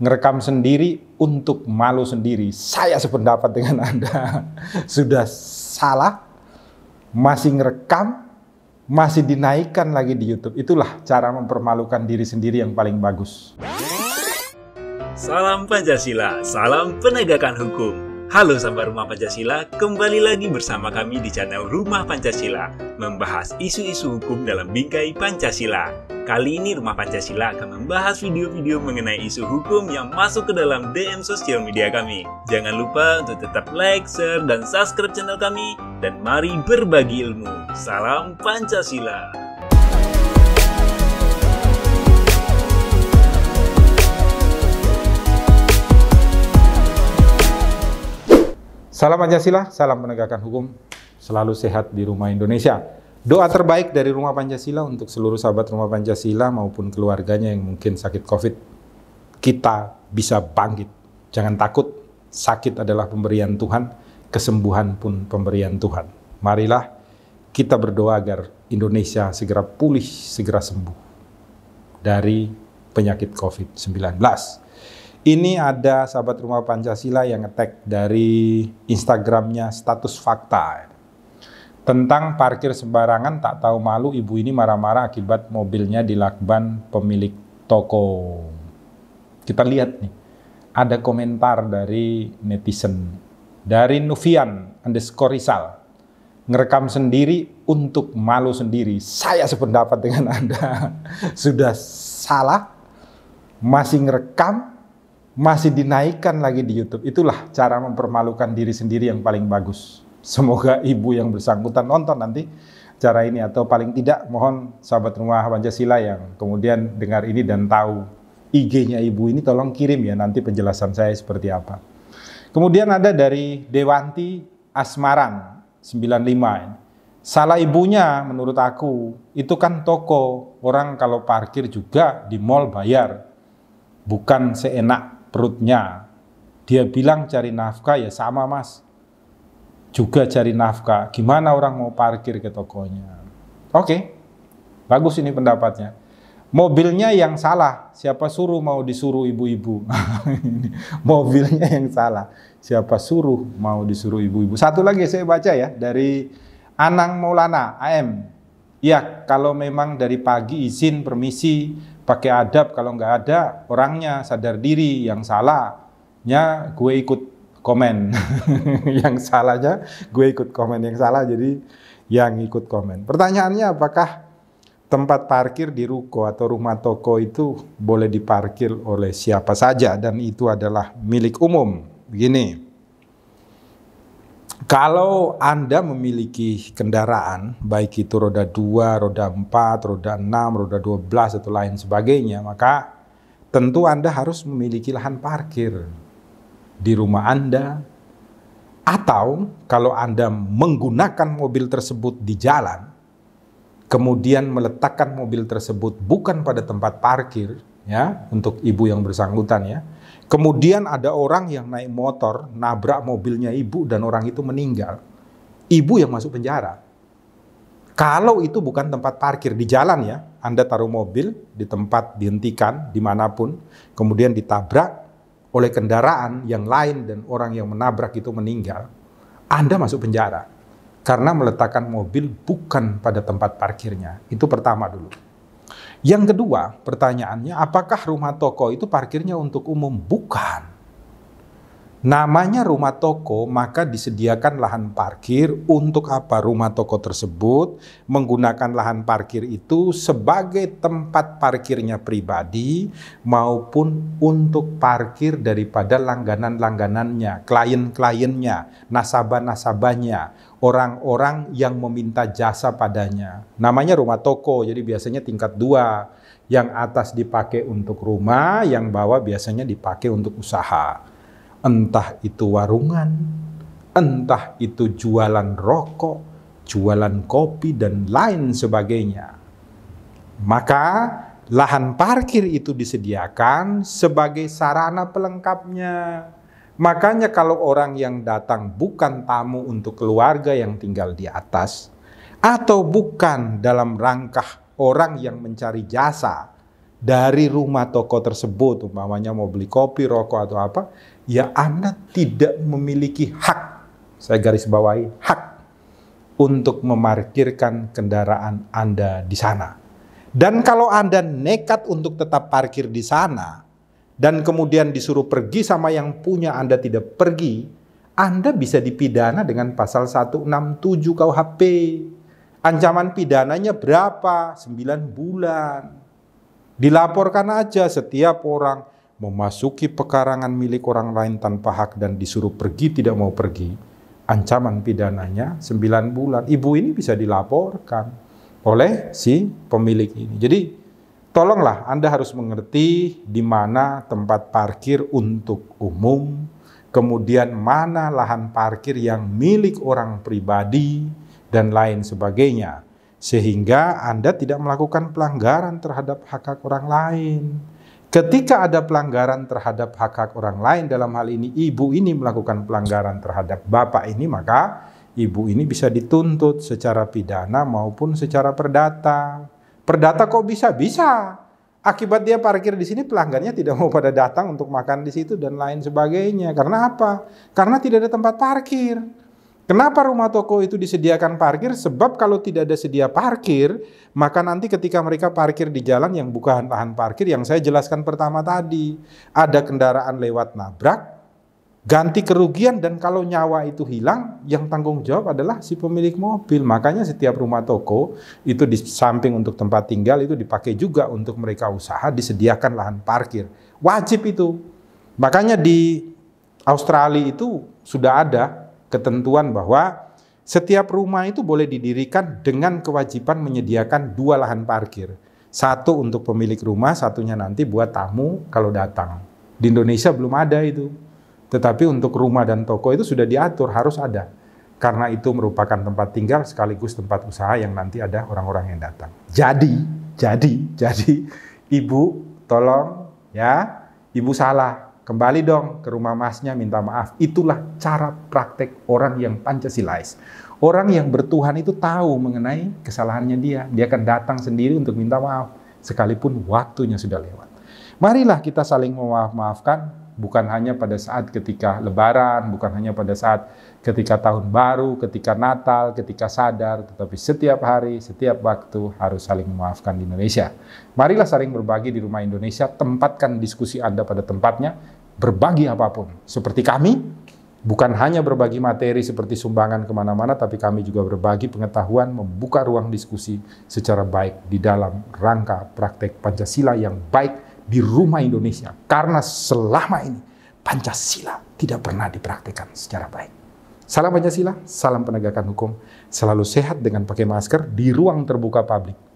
ngerekam sendiri untuk malu sendiri. Saya sependapat dengan Anda. Sudah salah, masih ngerekam, masih dinaikkan lagi di YouTube. Itulah cara mempermalukan diri sendiri yang paling bagus. Salam Pancasila, salam penegakan hukum. Halo sahabat Rumah Pancasila, kembali lagi bersama kami di channel Rumah Pancasila, membahas isu-isu hukum dalam bingkai Pancasila. Kali ini Rumah Pancasila akan membahas video-video mengenai isu hukum yang masuk ke dalam DM sosial media kami. Jangan lupa untuk tetap like, share, dan subscribe channel kami. Dan mari berbagi ilmu. Salam Pancasila! Salam Pancasila, salam penegakan hukum, selalu sehat di rumah Indonesia. Doa terbaik dari Rumah Pancasila untuk seluruh sahabat Rumah Pancasila maupun keluarganya yang mungkin sakit COVID. Kita bisa bangkit. Jangan takut, sakit adalah pemberian Tuhan, kesembuhan pun pemberian Tuhan. Marilah kita berdoa agar Indonesia segera pulih, segera sembuh dari penyakit COVID-19. Ini ada sahabat rumah Pancasila yang ngetek dari Instagramnya status fakta tentang parkir sembarangan tak tahu malu ibu ini marah-marah akibat mobilnya dilakban pemilik toko. Kita lihat nih, ada komentar dari netizen dari Nufian underscore Rizal ngerekam sendiri untuk malu sendiri. Saya sependapat dengan Anda. Sudah salah, masih ngerekam, masih dinaikkan lagi di YouTube. Itulah cara mempermalukan diri sendiri yang paling bagus. Semoga ibu yang bersangkutan nonton nanti cara ini atau paling tidak mohon sahabat rumah Pancasila yang kemudian dengar ini dan tahu IG-nya ibu ini tolong kirim ya nanti penjelasan saya seperti apa. Kemudian ada dari Dewanti Asmaran 95. Salah ibunya menurut aku itu kan toko orang kalau parkir juga di mall bayar bukan seenak perutnya. Dia bilang cari nafkah ya sama mas juga cari nafkah. Gimana orang mau parkir ke tokonya? Oke, okay. bagus ini pendapatnya. Mobilnya yang salah, siapa suruh mau disuruh ibu-ibu? Mobilnya yang salah, siapa suruh mau disuruh ibu-ibu? Satu lagi saya baca ya dari Anang Maulana AM. Ya, kalau memang dari pagi izin permisi pakai adab kalau nggak ada orangnya sadar diri yang salahnya gue ikut komen yang salahnya gue ikut komen yang salah jadi yang ikut komen pertanyaannya apakah tempat parkir di ruko atau rumah toko itu boleh diparkir oleh siapa saja dan itu adalah milik umum begini kalau Anda memiliki kendaraan, baik itu roda 2, roda 4, roda 6, roda 12, atau lain sebagainya, maka tentu Anda harus memiliki lahan parkir di rumah Anda, atau kalau Anda menggunakan mobil tersebut di jalan, kemudian meletakkan mobil tersebut bukan pada tempat parkir, ya, untuk ibu yang bersangkutan, ya. Kemudian ada orang yang naik motor, nabrak mobilnya ibu, dan orang itu meninggal. Ibu yang masuk penjara. Kalau itu bukan tempat parkir di jalan ya, Anda taruh mobil di tempat dihentikan dimanapun, kemudian ditabrak, oleh kendaraan yang lain dan orang yang menabrak itu meninggal, Anda masuk penjara karena meletakkan mobil bukan pada tempat parkirnya. Itu pertama dulu. Yang kedua, pertanyaannya apakah rumah toko itu parkirnya untuk umum? Bukan namanya rumah toko, maka disediakan lahan parkir untuk apa rumah toko tersebut menggunakan lahan parkir itu sebagai tempat parkirnya pribadi maupun untuk parkir daripada langganan-langganannya, klien-kliennya, nasabah-nasabahnya, orang-orang yang meminta jasa padanya. Namanya rumah toko, jadi biasanya tingkat dua. Yang atas dipakai untuk rumah, yang bawah biasanya dipakai untuk usaha entah itu warungan, entah itu jualan rokok, jualan kopi, dan lain sebagainya. Maka lahan parkir itu disediakan sebagai sarana pelengkapnya. Makanya kalau orang yang datang bukan tamu untuk keluarga yang tinggal di atas, atau bukan dalam rangka orang yang mencari jasa dari rumah toko tersebut, umpamanya mau beli kopi, rokok, atau apa, ya Anda tidak memiliki hak, saya garis bawahi, hak untuk memarkirkan kendaraan Anda di sana. Dan kalau Anda nekat untuk tetap parkir di sana, dan kemudian disuruh pergi sama yang punya Anda tidak pergi, Anda bisa dipidana dengan pasal 167 KUHP. Ancaman pidananya berapa? 9 bulan. Dilaporkan aja setiap orang memasuki pekarangan milik orang lain tanpa hak dan disuruh pergi tidak mau pergi, ancaman pidananya 9 bulan. Ibu ini bisa dilaporkan oleh si pemilik ini. Jadi tolonglah Anda harus mengerti di mana tempat parkir untuk umum, kemudian mana lahan parkir yang milik orang pribadi dan lain sebagainya. Sehingga Anda tidak melakukan pelanggaran terhadap hak hak orang lain. Ketika ada pelanggaran terhadap hak-hak orang lain, dalam hal ini ibu ini melakukan pelanggaran terhadap bapak ini, maka ibu ini bisa dituntut secara pidana maupun secara perdata. Perdata kok bisa? Bisa. Akibat dia parkir di sini, pelanggannya tidak mau pada datang untuk makan di situ dan lain sebagainya. Karena apa? Karena tidak ada tempat parkir. Kenapa rumah toko itu disediakan parkir? Sebab kalau tidak ada sedia parkir, maka nanti ketika mereka parkir di jalan yang bukan lahan parkir yang saya jelaskan pertama tadi, ada kendaraan lewat nabrak, ganti kerugian dan kalau nyawa itu hilang, yang tanggung jawab adalah si pemilik mobil. Makanya setiap rumah toko itu di samping untuk tempat tinggal itu dipakai juga untuk mereka usaha disediakan lahan parkir. Wajib itu. Makanya di Australia itu sudah ada ketentuan bahwa setiap rumah itu boleh didirikan dengan kewajiban menyediakan dua lahan parkir. Satu untuk pemilik rumah, satunya nanti buat tamu kalau datang. Di Indonesia belum ada itu. Tetapi untuk rumah dan toko itu sudah diatur, harus ada. Karena itu merupakan tempat tinggal sekaligus tempat usaha yang nanti ada orang-orang yang datang. Jadi, jadi, jadi, ibu tolong ya, ibu salah Kembali dong ke rumah masnya minta maaf. Itulah cara praktek orang yang Pancasilais. Orang yang bertuhan itu tahu mengenai kesalahannya dia. Dia akan datang sendiri untuk minta maaf. Sekalipun waktunya sudah lewat. Marilah kita saling memaaf-maafkan bukan hanya pada saat ketika lebaran, bukan hanya pada saat ketika tahun baru, ketika Natal, ketika sadar, tetapi setiap hari, setiap waktu harus saling memaafkan di Indonesia. Marilah saling berbagi di rumah Indonesia, tempatkan diskusi Anda pada tempatnya, berbagi apapun. Seperti kami, bukan hanya berbagi materi seperti sumbangan kemana-mana, tapi kami juga berbagi pengetahuan, membuka ruang diskusi secara baik di dalam rangka praktek Pancasila yang baik di rumah Indonesia. Karena selama ini Pancasila tidak pernah dipraktikkan secara baik. Salam Pancasila, salam penegakan hukum, selalu sehat dengan pakai masker di ruang terbuka publik